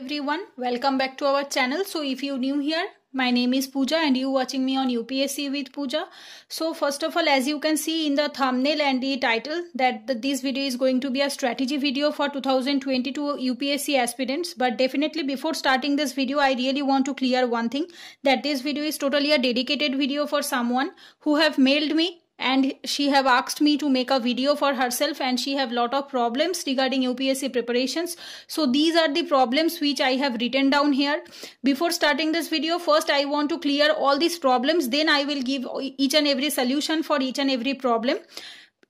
everyone welcome back to our channel so if you new here my name is Pooja and you watching me on UPSC with Pooja. So first of all as you can see in the thumbnail and the title that the, this video is going to be a strategy video for 2022 UPSC aspirants but definitely before starting this video I really want to clear one thing that this video is totally a dedicated video for someone who have mailed me and she have asked me to make a video for herself and she have lot of problems regarding UPSC preparations so these are the problems which I have written down here before starting this video first I want to clear all these problems then I will give each and every solution for each and every problem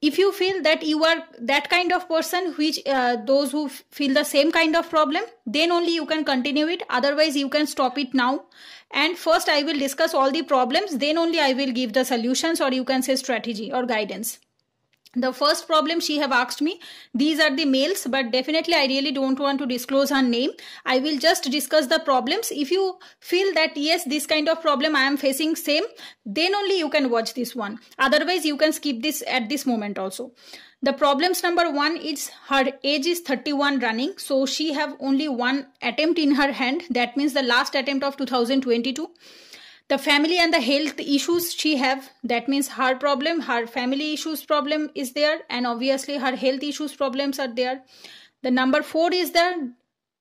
if you feel that you are that kind of person which uh, those who feel the same kind of problem then only you can continue it otherwise you can stop it now and first i will discuss all the problems then only i will give the solutions or you can say strategy or guidance the first problem she have asked me these are the males but definitely i really don't want to disclose her name i will just discuss the problems if you feel that yes this kind of problem i am facing same then only you can watch this one otherwise you can skip this at this moment also the problems number one is her age is 31 running. So she have only one attempt in her hand. That means the last attempt of 2022. The family and the health issues she have. That means her problem, her family issues problem is there. And obviously her health issues problems are there. The number four is the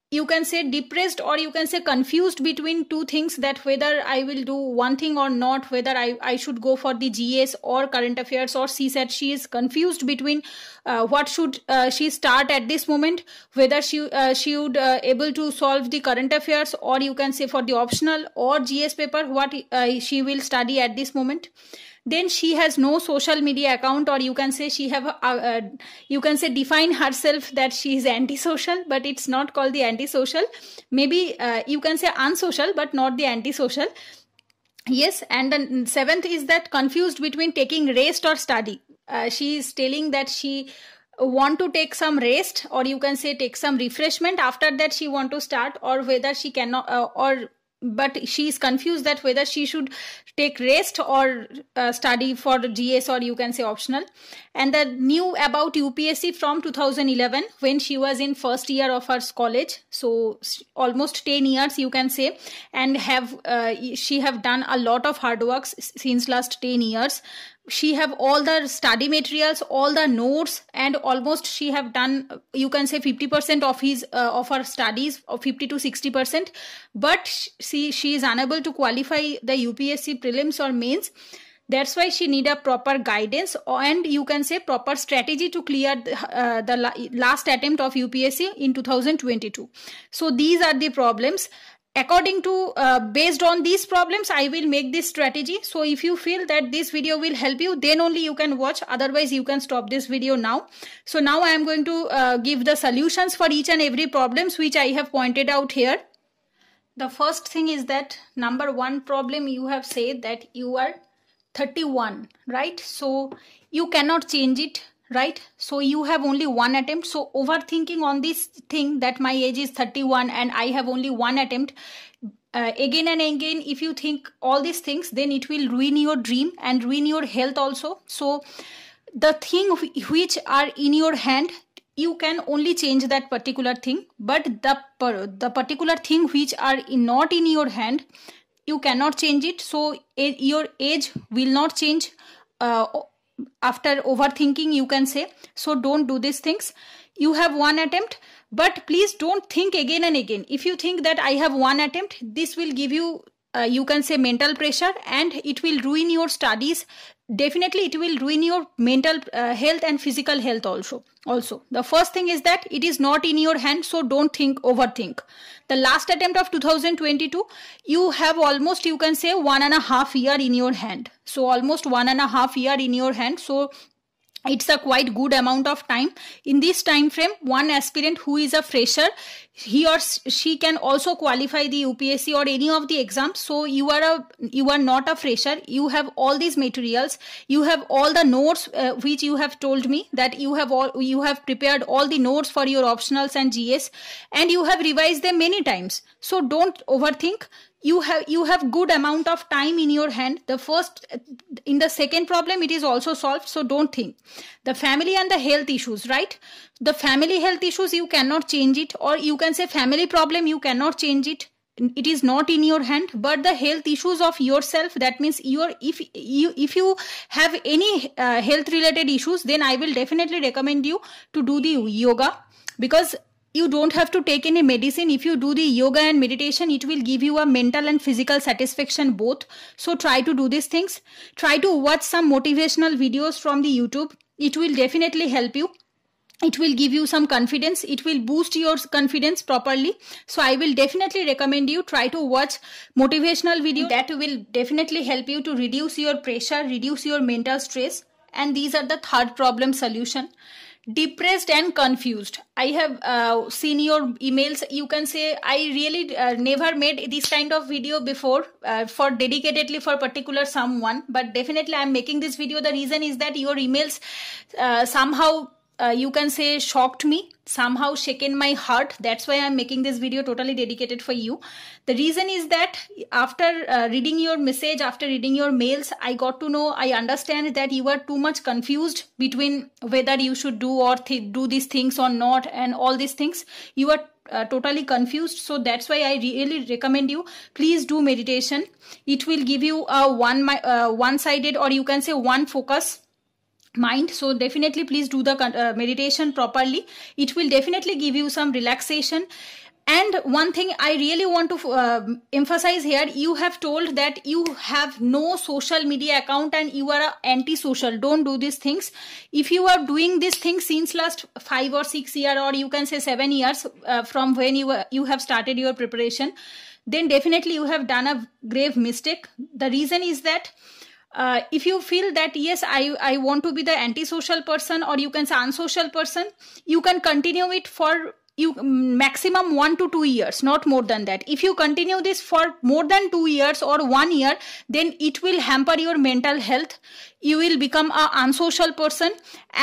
you can say depressed or you can say confused between two things that whether i will do one thing or not whether i, I should go for the gs or current affairs or csat she is confused between uh, what should uh, she start at this moment whether she uh, she would uh, able to solve the current affairs or you can say for the optional or gs paper what uh, she will study at this moment then she has no social media account or you can say she have a, uh, uh, you can say define herself that she is antisocial but it's not called the antisocial maybe uh, you can say unsocial but not the antisocial yes and the seventh is that confused between taking rest or study uh, she is telling that she want to take some rest or you can say take some refreshment after that she want to start or whether she cannot uh, or but she is confused that whether she should take rest or uh, study for GS or you can say optional and the new about UPSC from 2011 when she was in first year of her college so almost 10 years you can say and have uh, she have done a lot of hard works since last 10 years she have all the study materials all the notes and almost she have done you can say 50% of his uh, of her studies of 50 to 60% but she she is unable to qualify the UPSC prelims or mains that's why she need a proper guidance and you can say proper strategy to clear the, uh, the last attempt of UPSC in 2022 so these are the problems according to uh, based on these problems i will make this strategy so if you feel that this video will help you then only you can watch otherwise you can stop this video now so now i am going to uh, give the solutions for each and every problems which i have pointed out here the first thing is that number one problem you have said that you are 31 right so you cannot change it right so you have only one attempt so overthinking on this thing that my age is 31 and i have only one attempt uh, again and again if you think all these things then it will ruin your dream and ruin your health also so the thing which are in your hand you can only change that particular thing but the the particular thing which are in, not in your hand you cannot change it so your age will not change uh, after overthinking you can say so don't do these things you have one attempt but please don't think again and again if you think that i have one attempt this will give you uh, you can say mental pressure and it will ruin your studies definitely it will ruin your mental uh, health and physical health also also the first thing is that it is not in your hand so don't think overthink the last attempt of 2022 you have almost you can say one and a half year in your hand so almost one and a half year in your hand so it's a quite good amount of time in this time frame one aspirant who is a fresher he or she can also qualify the upsc or any of the exams so you are a you are not a fresher you have all these materials you have all the notes uh, which you have told me that you have all you have prepared all the notes for your optionals and gs and you have revised them many times so don't overthink you have you have good amount of time in your hand the first in the second problem it is also solved so don't think the family and the health issues right the family health issues you cannot change it or you can say family problem you cannot change it it is not in your hand but the health issues of yourself that means your if you if you have any uh, health related issues then i will definitely recommend you to do the yoga because you don't have to take any medicine if you do the yoga and meditation it will give you a mental and physical satisfaction both so try to do these things try to watch some motivational videos from the youtube it will definitely help you it will give you some confidence it will boost your confidence properly so i will definitely recommend you try to watch motivational video that will definitely help you to reduce your pressure reduce your mental stress and these are the third problem solution depressed and confused i have uh, seen your emails you can say i really uh, never made this kind of video before uh, for dedicatedly for particular someone but definitely i'm making this video the reason is that your emails uh, somehow uh, you can say shocked me somehow shaken my heart that's why i'm making this video totally dedicated for you the reason is that after uh, reading your message after reading your mails i got to know i understand that you were too much confused between whether you should do or th do these things or not and all these things you were uh, totally confused so that's why i really recommend you please do meditation it will give you a one my uh, one sided or you can say one focus mind so definitely please do the uh, meditation properly it will definitely give you some relaxation and one thing i really want to uh, emphasize here you have told that you have no social media account and you are anti-social. don't do these things if you are doing these things since last 5 or 6 year or you can say 7 years uh, from when you were, you have started your preparation then definitely you have done a grave mistake the reason is that uh, if you feel that yes i i want to be the antisocial person or you can say unsocial person you can continue it for you maximum 1 to 2 years not more than that if you continue this for more than 2 years or 1 year then it will hamper your mental health you will become a unsocial person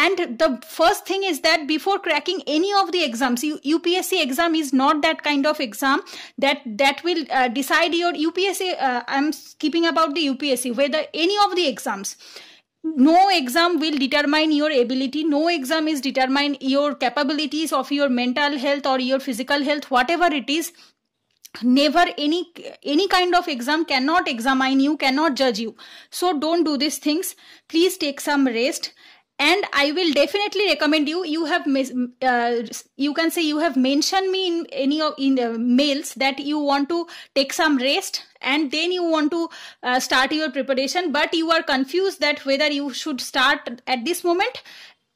and the first thing is that before cracking any of the exams you, upsc exam is not that kind of exam that that will uh, decide your upsc uh, i'm skipping about the upsc whether any of the exams no exam will determine your ability no exam is determine your capabilities of your mental health or your physical health whatever it is never any any kind of exam cannot examine you cannot judge you so don't do these things please take some rest and i will definitely recommend you you have uh, you can say you have mentioned me in any of in mails that you want to take some rest and then you want to uh, start your preparation but you are confused that whether you should start at this moment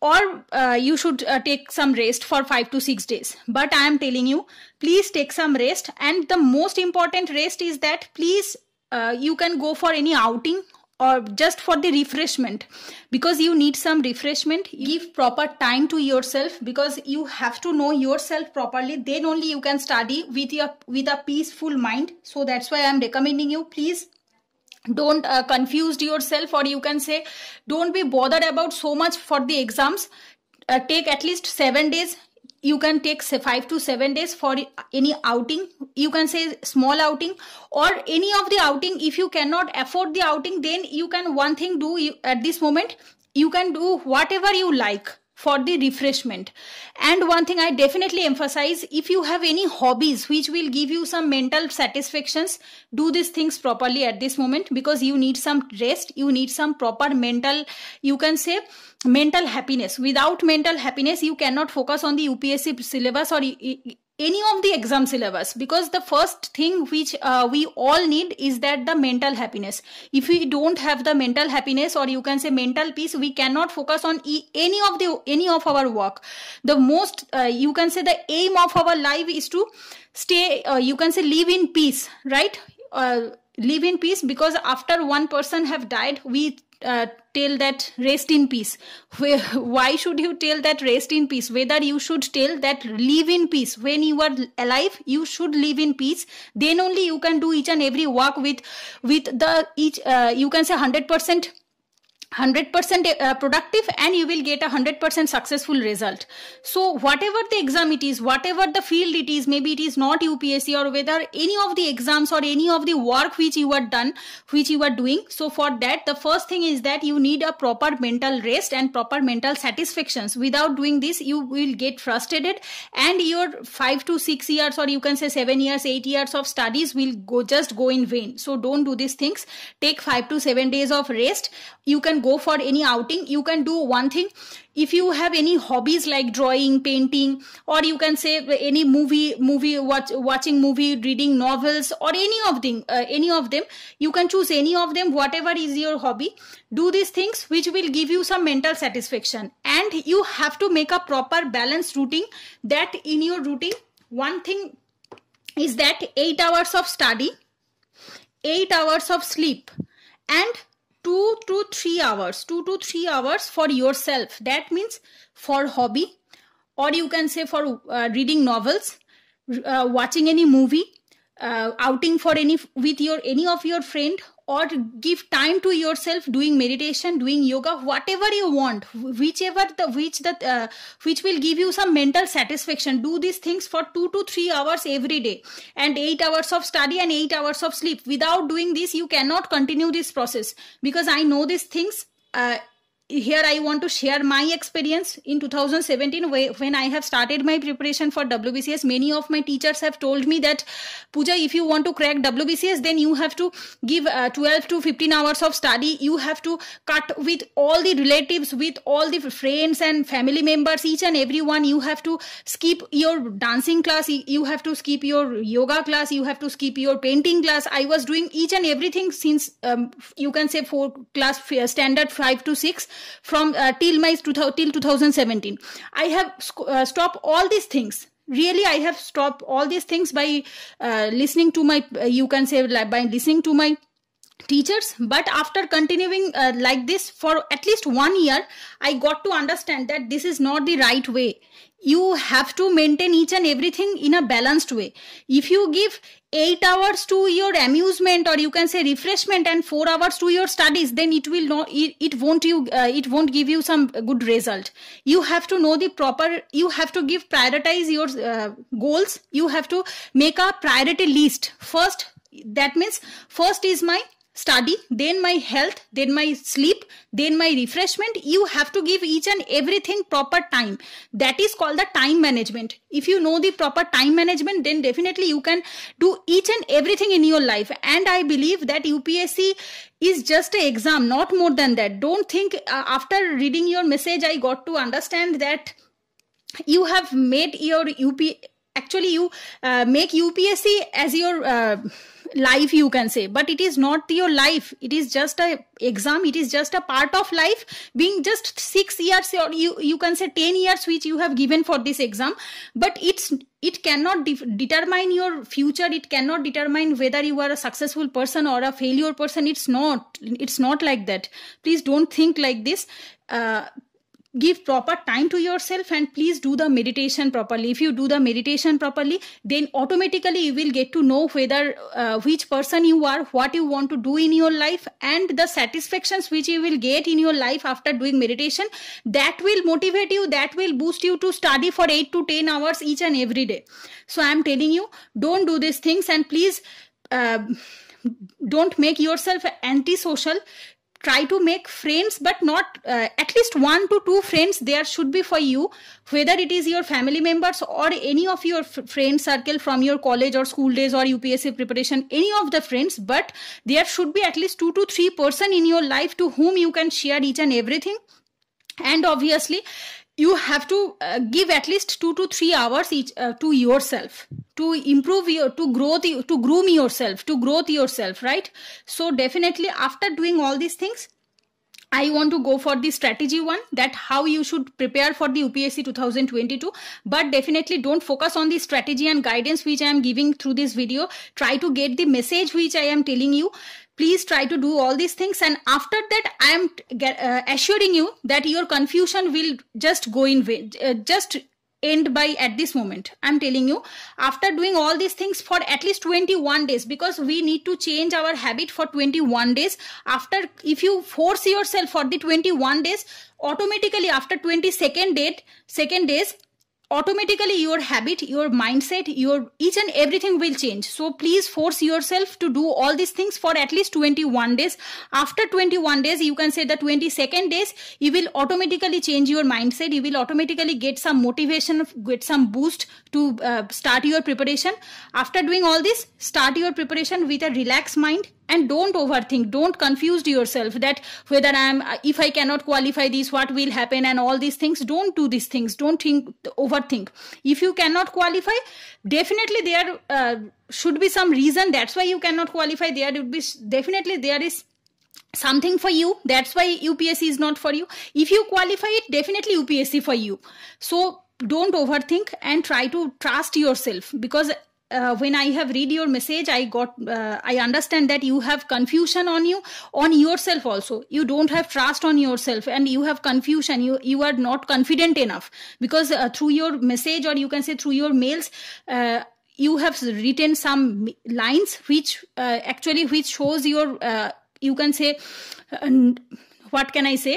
or uh, you should uh, take some rest for 5 to 6 days but i am telling you please take some rest and the most important rest is that please uh, you can go for any outing or just for the refreshment because you need some refreshment give proper time to yourself because you have to know yourself properly then only you can study with your with a peaceful mind so that's why i'm recommending you please don't uh, confuse yourself or you can say don't be bothered about so much for the exams uh, take at least 7 days you can take five to seven days for any outing you can say small outing or any of the outing if you cannot afford the outing then you can one thing do you, at this moment you can do whatever you like for the refreshment. And one thing I definitely emphasize if you have any hobbies which will give you some mental satisfactions, do these things properly at this moment because you need some rest, you need some proper mental, you can say, mental happiness. Without mental happiness, you cannot focus on the UPSC syllabus or any of the exam syllabus because the first thing which uh, we all need is that the mental happiness if we don't have the mental happiness or you can say mental peace we cannot focus on e any of the any of our work the most uh, you can say the aim of our life is to stay uh, you can say live in peace right uh, live in peace because after one person have died we uh, tell that rest in peace why should you tell that rest in peace whether you should tell that live in peace when you are alive you should live in peace then only you can do each and every work with with the each uh, you can say 100% 100% uh, productive and you will get a 100% successful result so whatever the exam it is whatever the field it is maybe it is not upsc or whether any of the exams or any of the work which you are done which you are doing so for that the first thing is that you need a proper mental rest and proper mental satisfactions without doing this you will get frustrated and your 5 to 6 years or you can say 7 years 8 years of studies will go just go in vain so don't do these things take 5 to 7 days of rest you can can go for any outing you can do one thing if you have any hobbies like drawing painting or you can say any movie movie watch, watching movie reading novels or any of them uh, any of them you can choose any of them whatever is your hobby do these things which will give you some mental satisfaction and you have to make a proper balanced routine that in your routine one thing is that 8 hours of study 8 hours of sleep and two to three hours, two to three hours for yourself. That means for hobby, or you can say for uh, reading novels, uh, watching any movie, uh, outing for any with your any of your friend or give time to yourself doing meditation doing yoga whatever you want whichever the which that uh, which will give you some mental satisfaction do these things for 2 to 3 hours every day and 8 hours of study and 8 hours of sleep without doing this you cannot continue this process because i know these things uh, here i want to share my experience in 2017 when i have started my preparation for wbcs many of my teachers have told me that puja if you want to crack wbcs then you have to give uh, 12 to 15 hours of study you have to cut with all the relatives with all the friends and family members each and everyone you have to skip your dancing class you have to skip your yoga class you have to skip your painting class i was doing each and everything since um, you can say for class standard 5 to 6 from uh, till my till 2017 i have uh, stopped all these things really i have stopped all these things by uh, listening to my uh, you can say by listening to my teachers but after continuing uh, like this for at least one year i got to understand that this is not the right way you have to maintain each and everything in a balanced way if you give 8 hours to your amusement or you can say refreshment and 4 hours to your studies then it will not it, it won't you uh, it won't give you some good result you have to know the proper you have to give prioritize your uh, goals you have to make a priority list first that means first is my study, then my health, then my sleep, then my refreshment. You have to give each and everything proper time. That is called the time management. If you know the proper time management, then definitely you can do each and everything in your life. And I believe that UPSC is just an exam, not more than that. Don't think uh, after reading your message, I got to understand that you have made your UP actually you uh, make UPSC as your uh, life you can say but it is not your life it is just a exam it is just a part of life being just 6 years or you you can say 10 years which you have given for this exam but it's it cannot de determine your future it cannot determine whether you are a successful person or a failure person it's not it's not like that please don't think like this uh, give proper time to yourself and please do the meditation properly if you do the meditation properly then automatically you will get to know whether uh, which person you are what you want to do in your life and the satisfactions which you will get in your life after doing meditation that will motivate you that will boost you to study for 8 to 10 hours each and every day so i am telling you don't do these things and please uh, don't make yourself antisocial try to make friends but not uh, at least one to two friends there should be for you whether it is your family members or any of your f- friend circle from your college or school days or upsc preparation any of the friends but there should be at least two to three person in your life to whom you can share each and everything and obviously you have to uh, give at least 2 to 3 hours each uh, to yourself to improve your to grow the, to groom yourself to grow yourself right so definitely after doing all these things I want to go for the strategy one that how you should prepare for the UPSC 2022. But definitely don't focus on the strategy and guidance which I am giving through this video. Try to get the message which I am telling you please try to do all these things and after that i am get, uh, assuring you that your confusion will just go in uh, just end by at this moment i'm telling you after doing all these things for at least 21 days because we need to change our habit for 21 days after if you force yourself for the 21 days automatically after 22nd date second days automatically your habit your mindset your each and everything will change so please force yourself to do all these things for at least 21 days after 21 days you can say the 22nd days you will automatically change your mindset you will automatically get some motivation get some boost to uh, start your preparation after doing all this start your preparation with a relaxed mind and don't overthink don't confuse yourself that whether i'm if i cannot qualify this what will happen and all these things don't do these things don't think overthink if you cannot qualify definitely there uh, should be some reason that's why you cannot qualify there would be definitely there is something for you that's why upsc is not for you if you qualify it definitely upsc for you so don't overthink and try to trust yourself because uh, when i have read your message i got uh, i understand that you have confusion on you on yourself also you don't have trust on yourself and you have confusion you you are not confident enough because uh, through your message or you can say through your mails uh, you have written some lines which uh, actually which shows your uh, you can say what can i say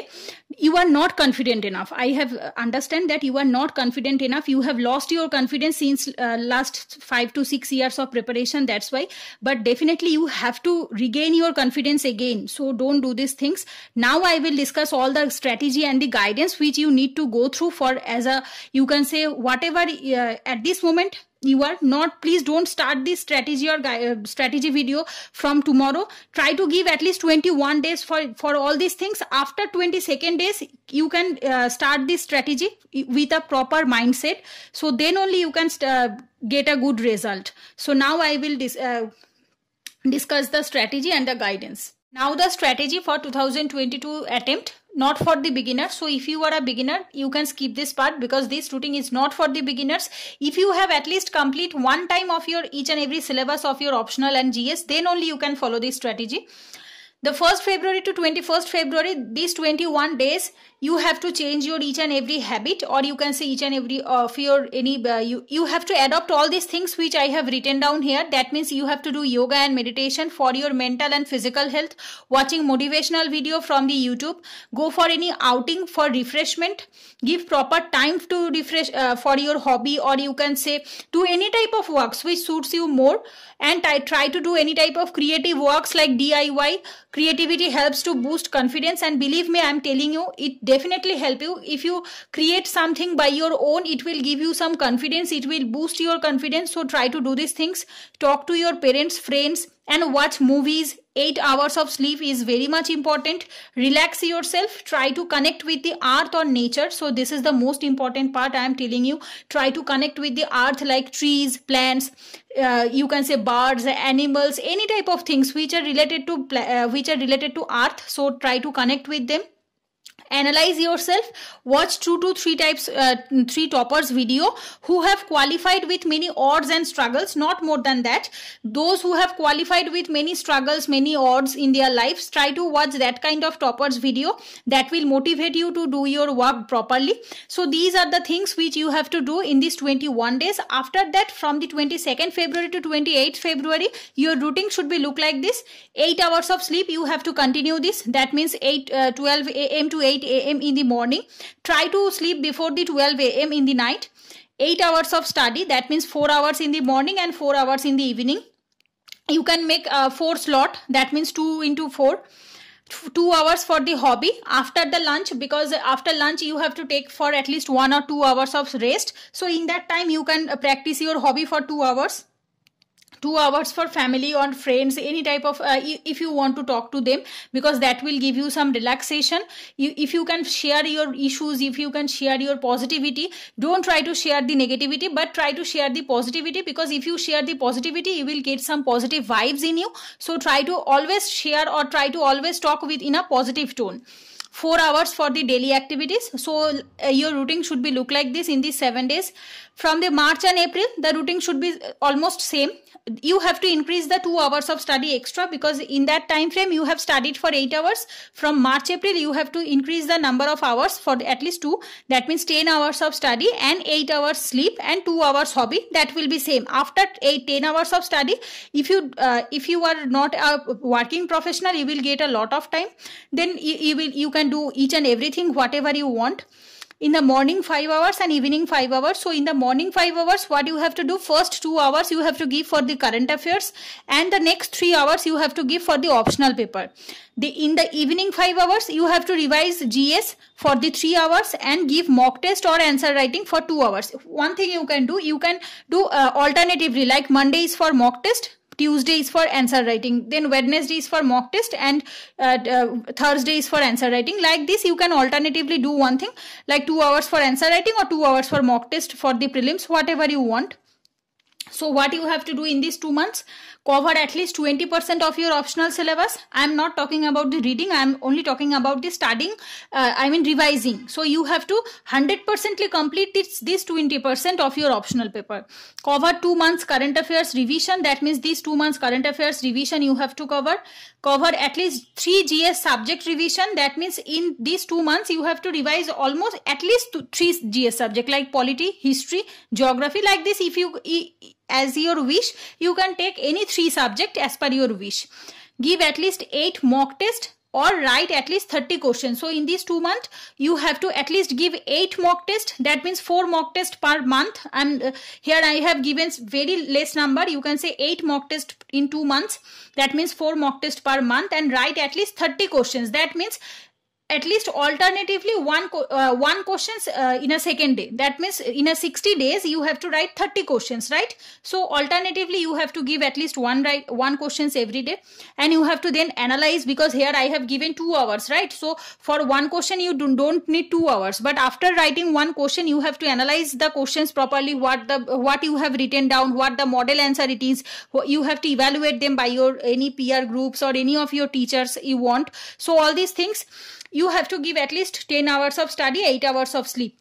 you are not confident enough i have uh, understand that you are not confident enough you have lost your confidence since uh, last 5 to 6 years of preparation that's why but definitely you have to regain your confidence again so don't do these things now i will discuss all the strategy and the guidance which you need to go through for as a you can say whatever uh, at this moment you are not please don't start the strategy or uh, strategy video from tomorrow try to give at least 21 days for for all these things after 22nd days you can uh, start this strategy with a proper mindset so then only you can uh, get a good result so now i will dis uh, discuss the strategy and the guidance now the strategy for 2022 attempt not for the beginner so if you are a beginner you can skip this part because this routing is not for the beginners if you have at least complete one time of your each and every syllabus of your optional and gs then only you can follow this strategy the 1st february to 21st february these 21 days you have to change your each and every habit or you can say each and every of your any uh, you you have to adopt all these things which i have written down here that means you have to do yoga and meditation for your mental and physical health watching motivational video from the youtube go for any outing for refreshment give proper time to refresh uh, for your hobby or you can say do any type of works which suits you more and I try to do any type of creative works like diy creativity helps to boost confidence and believe me i'm telling you it definitely help you if you create something by your own it will give you some confidence it will boost your confidence so try to do these things talk to your parents friends and watch movies 8 hours of sleep is very much important relax yourself try to connect with the earth or nature so this is the most important part i am telling you try to connect with the earth like trees plants uh, you can say birds animals any type of things which are related to uh, which are related to earth so try to connect with them analyze yourself watch 2 to 3 types uh, 3 toppers video who have qualified with many odds and struggles not more than that those who have qualified with many struggles many odds in their lives try to watch that kind of toppers video that will motivate you to do your work properly so these are the things which you have to do in these 21 days after that from the 22nd february to 28th february your routine should be look like this 8 hours of sleep you have to continue this that means 8 uh, 12 am to 8 8 a.m. in the morning. Try to sleep before the 12 a.m. in the night. 8 hours of study, that means 4 hours in the morning and 4 hours in the evening. You can make a uh, 4 slot, that means 2 into 4 two hours for the hobby after the lunch because after lunch you have to take for at least one or two hours of rest so in that time you can uh, practice your hobby for two hours two hours for family or friends any type of uh, if you want to talk to them because that will give you some relaxation you, if you can share your issues if you can share your positivity don't try to share the negativity but try to share the positivity because if you share the positivity you will get some positive vibes in you so try to always share or try to always talk with in a positive tone four hours for the daily activities so uh, your routine should be look like this in the seven days from the March and April, the routing should be almost same. You have to increase the two hours of study extra because in that time frame you have studied for eight hours. From March April, you have to increase the number of hours for at least two. That means ten hours of study and eight hours sleep and two hours hobby. That will be same. After eight ten hours of study, if you uh, if you are not a working professional, you will get a lot of time. Then you, you will you can do each and everything whatever you want in the morning 5 hours and evening 5 hours so in the morning 5 hours what you have to do first 2 hours you have to give for the current affairs and the next 3 hours you have to give for the optional paper the in the evening 5 hours you have to revise gs for the 3 hours and give mock test or answer writing for 2 hours one thing you can do you can do uh, alternatively like monday is for mock test Tuesday is for answer writing. Then Wednesday is for mock test and uh, uh, Thursday is for answer writing. Like this, you can alternatively do one thing like two hours for answer writing or two hours for mock test for the prelims, whatever you want. So what you have to do in these two months? cover at least 20% of your optional syllabus i am not talking about the reading i am only talking about the studying uh, i mean revising so you have to 100% complete this, this 20% of your optional paper cover 2 months current affairs revision that means these 2 months current affairs revision you have to cover cover at least 3 gs subject revision that means in these 2 months you have to revise almost at least 3 gs subject like polity history geography like this if you as your wish. You can take any three subject as per your wish. Give at least eight mock test or write at least 30 questions. So in these two months, you have to at least give eight mock test. That means four mock test per month. And uh, here I have given very less number. You can say eight mock test in two months. That means four mock test per month and write at least 30 questions. That means at least alternatively one uh, one questions uh, in a second day that means in a 60 days you have to write 30 questions right so alternatively you have to give at least one right one questions every day and you have to then analyze because here i have given 2 hours right so for one question you do, don't need 2 hours but after writing one question you have to analyze the questions properly what the what you have written down what the model answer it is you have to evaluate them by your any peer groups or any of your teachers you want so all these things you have to give at least 10 hours of study, 8 hours of sleep.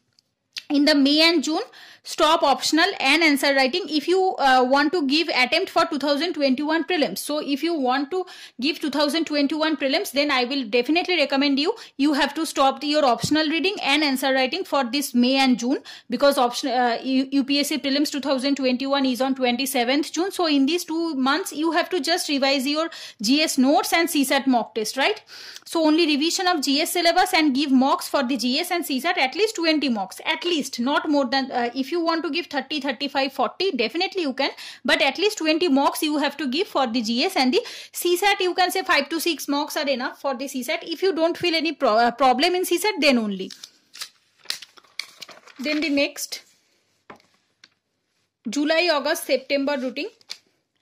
In the May and June, stop optional and answer writing if you uh, want to give attempt for 2021 prelims. So if you want to give 2021 prelims, then I will definitely recommend you, you have to stop your optional reading and answer writing for this May and June because option, uh, UPSC prelims 2021 is on 27th June. So in these two months, you have to just revise your GS notes and CSAT mock test, right? So only revision of GS syllabus and give mocks for the GS and CSAT at least 20 mocks, at least not more than, uh, if you want to give 30, 35, 40, definitely you can, but at least 20 mocks you have to give for the GS and the CSAT, you can say 5 to 6 mocks are enough for the CSAT. If you don't feel any pro uh, problem in CSAT, then only. Then the next, July, August, September routing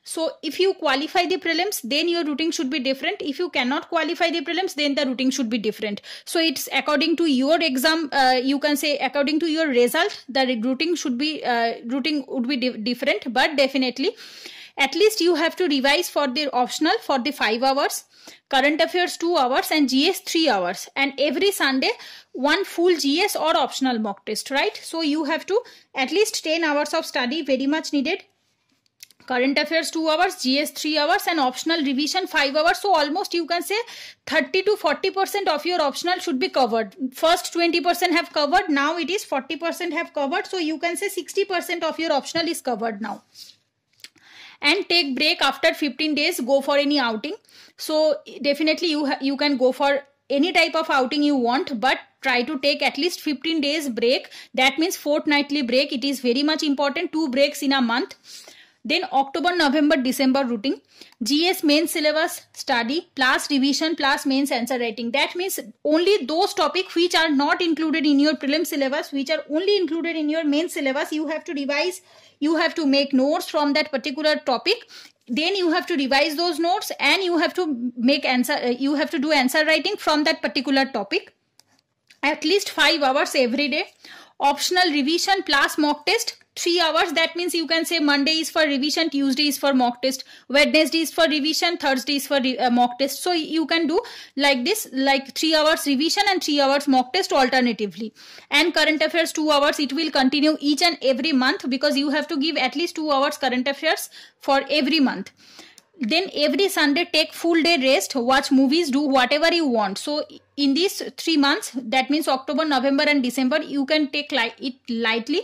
so if you qualify the prelims, then your routing should be different. If you cannot qualify the prelims, then the routing should be different. So it's according to your exam, uh, you can say according to your result, the routing should be, uh, routing would be di different, but definitely at least you have to revise for the optional for the 5 hours current affairs 2 hours and gs 3 hours and every sunday one full gs or optional mock test right so you have to at least 10 hours of study very much needed current affairs 2 hours gs 3 hours and optional revision 5 hours so almost you can say 30 to 40 percent of your optional should be covered first 20 percent have covered now it is 40 percent have covered so you can say 60 percent of your optional is covered now and take break after 15 days go for any outing so definitely you you can go for any type of outing you want but try to take at least 15 days break that means fortnightly break it is very much important two breaks in a month then October, November, December routing. GS main syllabus study plus revision plus mains answer writing. That means only those topics which are not included in your prelim syllabus, which are only included in your main syllabus, you have to revise, you have to make notes from that particular topic then you have to revise those notes and you have to make answer uh, you have to do answer writing from that particular topic at least 5 hours every day optional revision plus mock test three hours. That means you can say Monday is for revision, Tuesday is for mock test, Wednesday is for revision, Thursday is for uh, mock test. So you can do like this, like three hours revision and three hours mock test alternatively. And current affairs two hours. It will continue each and every month because you have to give at least two hours current affairs for every month then every sunday take full day rest watch movies do whatever you want so in these three months that means october november and december you can take li it lightly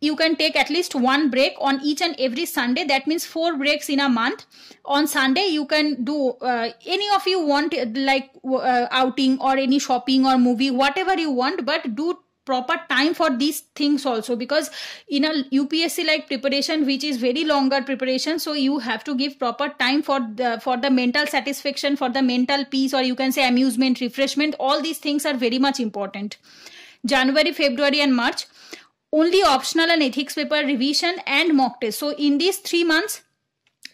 you can take at least one break on each and every sunday that means four breaks in a month on sunday you can do uh, any of you want like uh, outing or any shopping or movie whatever you want but do proper time for these things also because in a UPSC like preparation which is very longer preparation so you have to give proper time for the for the mental satisfaction for the mental peace or you can say amusement refreshment all these things are very much important January February and March only optional and ethics paper revision and mock test so in these 3 months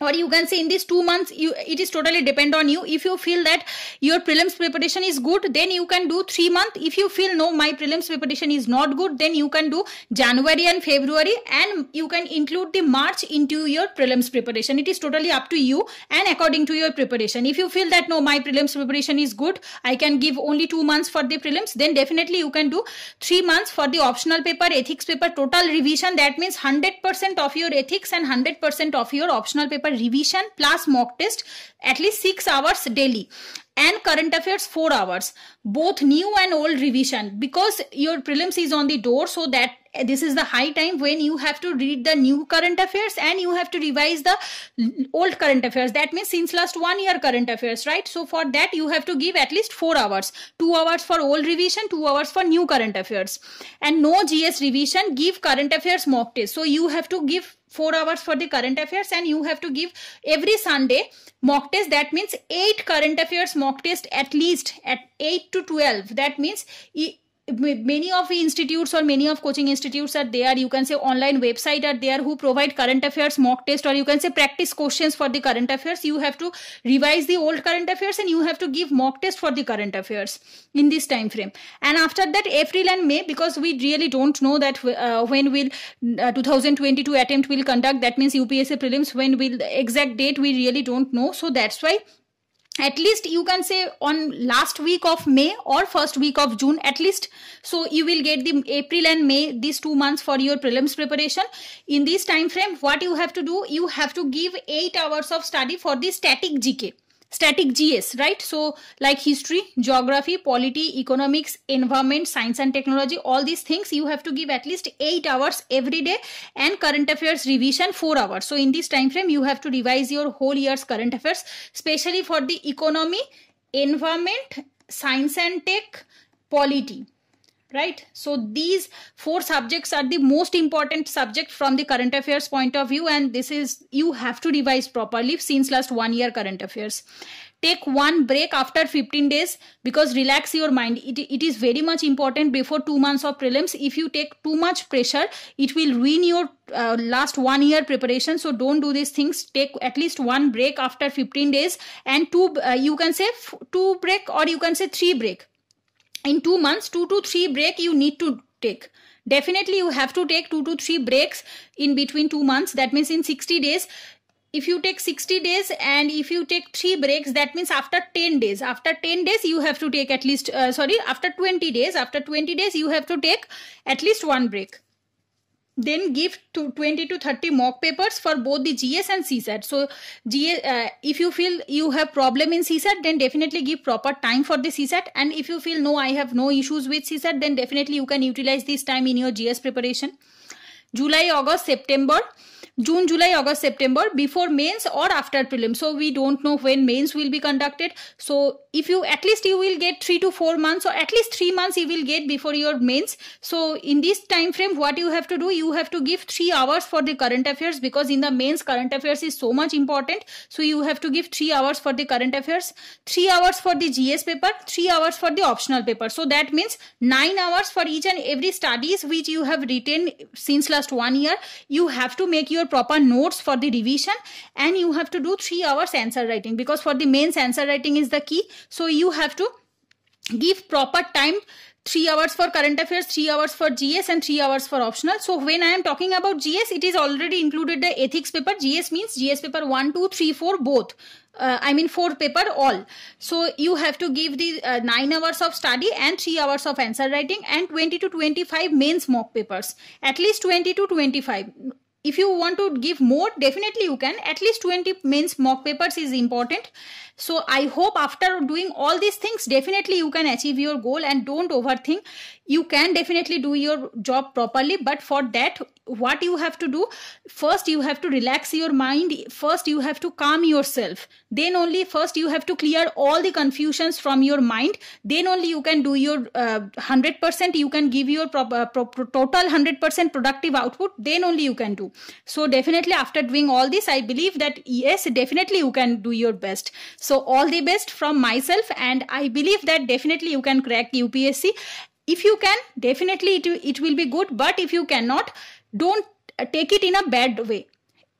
or you can say in these two months you it is totally depend on you if you feel that your prelims preparation is good then you can do three month if you feel no my prelims preparation is not good then you can do january and february and you can include the march into your prelims preparation it is totally up to you and according to your preparation if you feel that no my prelims preparation is good i can give only two months for the prelims then definitely you can do three months for the optional paper ethics paper total revision that means 100% of your ethics and 100% of your optional paper paper revision plus mock test at least 6 hours daily and current affairs 4 hours both new and old revision because your prelims is on the door so that this is the high time when you have to read the new current affairs and you have to revise the old current affairs that means since last one year current affairs right so for that you have to give at least 4 hours 2 hours for old revision 2 hours for new current affairs and no gs revision give current affairs mock test so you have to give 4 hours for the current affairs and you have to give every sunday mock test that means 8 current affairs mock test at least at 8 to 12 that means many of institutes or many of coaching institutes are there you can say online website are there who provide current affairs mock test or you can say practice questions for the current affairs you have to revise the old current affairs and you have to give mock test for the current affairs in this time frame and after that april and may because we really don't know that uh, when will uh, 2022 attempt will conduct that means upsc prelims when will the exact date we really don't know so that's why at least you can say on last week of may or first week of june at least so you will get the april and may these two months for your prelims preparation in this time frame what you have to do you have to give 8 hours of study for the static gk static GS, right? So like history, geography, polity, economics, environment, science and technology, all these things you have to give at least 8 hours every day and current affairs revision 4 hours. So in this time frame, you have to revise your whole year's current affairs, especially for the economy, environment, science and tech, polity right so these four subjects are the most important subject from the current affairs point of view and this is you have to revise properly since last one year current affairs take one break after 15 days because relax your mind it, it is very much important before two months of prelims if you take too much pressure it will ruin your uh, last one year preparation so don't do these things take at least one break after 15 days and two uh, you can say two break or you can say three break in two months two to three break you need to take definitely you have to take two to three breaks in between two months that means in 60 days if you take 60 days and if you take three breaks that means after 10 days after 10 days you have to take at least uh, sorry after 20 days after 20 days you have to take at least one break then give to 20 to 30 mock papers for both the GS and CSAT. So GS, uh, if you feel you have problem in CSAT, then definitely give proper time for the CSAT. And if you feel no, I have no issues with CSAT, then definitely you can utilize this time in your GS preparation. July, August, September. June, July, August, September before mains or after prelims. So we don't know when mains will be conducted. So if you at least you will get three to four months or at least three months you will get before your mains. So in this time frame, what you have to do, you have to give three hours for the current affairs because in the mains current affairs is so much important. So you have to give three hours for the current affairs, three hours for the GS paper, three hours for the optional paper. So that means nine hours for each and every studies which you have written since last one year you have to make your proper notes for the revision and you have to do three hours answer writing because for the main answer writing is the key so you have to give proper time 3 hours for current affairs, 3 hours for GS and 3 hours for optional. So when I am talking about GS, it is already included the ethics paper. GS means GS paper 1, 2, 3, 4 both. Uh, I mean 4 paper all. So you have to give the uh, 9 hours of study and 3 hours of answer writing and 20 to 25 mains mock papers. At least 20 to 25 if you want to give more definitely you can at least 20 mains mock papers is important so i hope after doing all these things definitely you can achieve your goal and don't overthink you can definitely do your job properly but for that what you have to do first you have to relax your mind first you have to calm yourself then only first you have to clear all the confusions from your mind then only you can do your uh, 100% you can give your pro- uh, pro- total 100% productive output then only you can do so definitely after doing all this i believe that yes definitely you can do your best so all the best from myself and i believe that definitely you can crack upsc if you can definitely it, it will be good but if you cannot don't take it in a bad way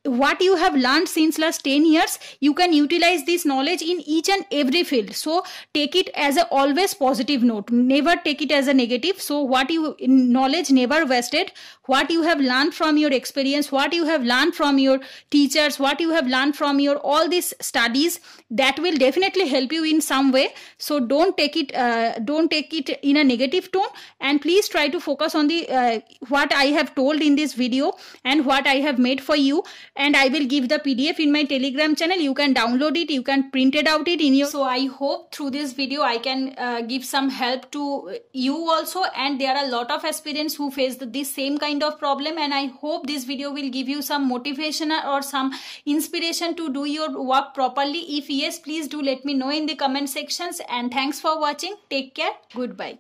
what you have learned since last 10 years you can utilize this knowledge in each and every field so take it as a always positive note never take it as a negative so what you knowledge never wasted what you have learned from your experience what you have learned from your teachers what you have learned from your all these studies that will definitely help you in some way so don't take it uh, don't take it in a negative tone and please try to focus on the uh, what i have told in this video and what i have made for you and I will give the PDF in my Telegram channel. You can download it. You can print it out it in your. So I hope through this video I can uh, give some help to you also. And there are a lot of aspirants who face this same kind of problem. And I hope this video will give you some motivation or some inspiration to do your work properly. If yes, please do let me know in the comment sections. And thanks for watching. Take care. Goodbye.